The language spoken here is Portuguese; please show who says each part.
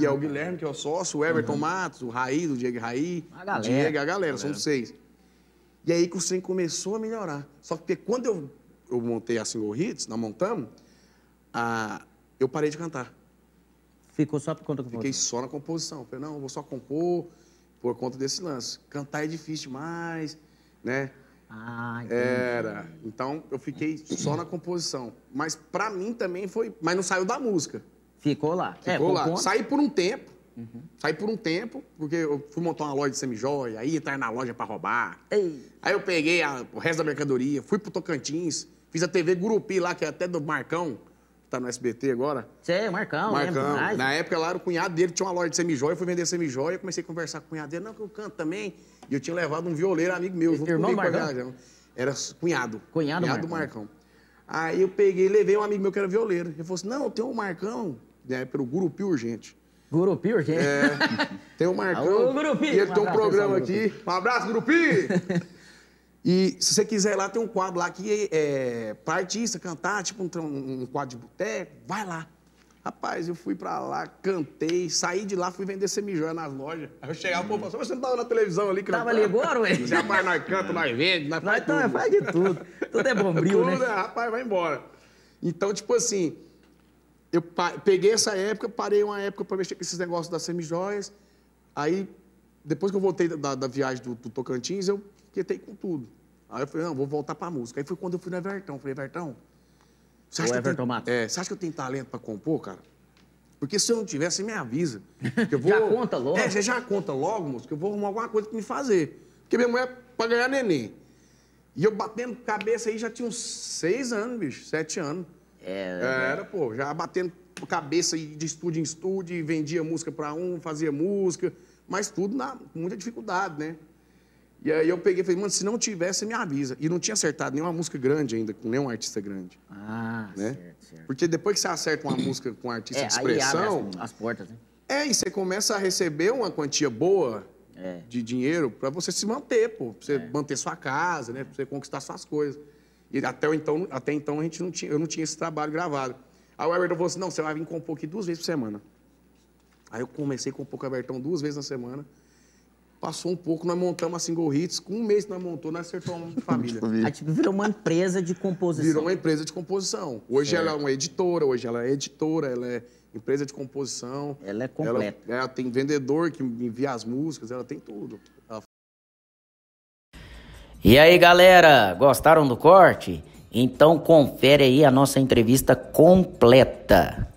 Speaker 1: E é o Guilherme, que é o sócio, o Everton uhum. Matos, o Raí, o Diego Raí, a galera, Diego, a galera, são seis. E aí que o trem começou a melhorar. Só que quando eu, eu montei a Single Hits, nós montamos, a, eu parei de cantar. Ficou só por conta da composição? Fiquei só na composição. Falei, não, vou só compor por conta desse lance. Cantar é difícil demais, né? Ah, entendi. Era. Então, eu fiquei só na composição. Mas para mim também foi... Mas não saiu da música. Ficou lá. É, Ficou é, lá. Conta. Saí por um tempo. Uhum. Saí por um tempo, porque eu fui montar uma loja de semijoia, aí entrar na loja para roubar. Ei. Aí eu peguei a, o resto da mercadoria, fui pro Tocantins, fiz a TV Gurupi lá, que é até do Marcão, que tá no SBT agora. Você, é Marcão, né? Marcão. Lembro, na época lá, o cunhado dele tinha uma loja de semijoia, eu fui vender semijoia, comecei a conversar com o cunhado dele, não, que eu canto também. E eu tinha levado um violeiro amigo meu, junto irmão comigo, Marcão? era cunhado. Cunhado, cunhado Marcão. do Marcão. Aí eu peguei, levei um amigo meu que era violeiro. Ele falou assim: não, tem um Marcão né, pelo Gurupi Urgente. Gurupi Urgente? É, tem o Marcão. Alô, Gurupi! E ele um tem um programa aqui. Um abraço, Gurupi! e se você quiser lá, tem um quadro lá que é, é pra artista cantar, tipo um, um quadro de boteco, vai lá. Rapaz, eu fui pra lá, cantei, saí de lá, fui vender semijoia nas lojas. Aí eu chegava, pô, mas você não tava na televisão ali, que Tava ali agora, ué? Já mais nós canta, nós vende, nós faz tá, tudo. Nós faz de tudo. Tudo é bombril, tudo, né? É, rapaz, vai embora. Então, tipo assim, eu peguei essa época, parei uma época para mexer com esses negócios das semijoias. Aí, depois que eu voltei da, da viagem do, do, Tocantins, eu quietei com tudo. Aí eu falei, não, vou voltar para música. Aí foi quando eu fui no Everton. Falei, Everton, você acha, o que Everton eu tenho, é, você acha que eu tenho talento para compor, cara? Porque se eu não tiver, você me avisa. Que eu vou... já conta logo. É, já, já conta logo, moço, que eu vou arrumar alguma coisa para me fazer. Porque minha mulher é para ganhar neném. E eu batendo cabeça aí já tinha uns seis anos, bicho, sete anos. Era, é, né? era pô, já batendo cabeça de estúdio em estúdio, vendia música para um, fazia música, mas tudo na muita dificuldade, né? E aí eu peguei e falei, mano, se não tiver, você me avisa. E não tinha acertado nenhuma música grande ainda, com nenhum artista grande. Ah, né? certo, certo. Porque depois que você acerta uma música com um artista é, de expressão... As, as, portas, né? É, e você começa a receber uma quantia boa é. de dinheiro para você se manter, pô. Pra você é. manter sua casa, né? Pra você conquistar suas coisas. E até então, até então a gente não tinha, eu não tinha esse trabalho gravado. Aí o Everton falou assim: não, você vai vir compor aqui duas vezes por semana. Aí eu comecei a compor com o Everton duas vezes na semana. Passou um pouco, nós montamos a single hits. Com um mês que nós montamos, nós acertamos a família. Aí, tipo, virou uma empresa de composição. Virou uma empresa de composição. Hoje é. ela é uma editora, hoje ela é editora, ela é empresa de composição. Ela é completa. Ela, ela tem vendedor que envia as músicas, ela tem tudo. Ela e aí, galera, gostaram do corte? Então confere aí a nossa entrevista completa.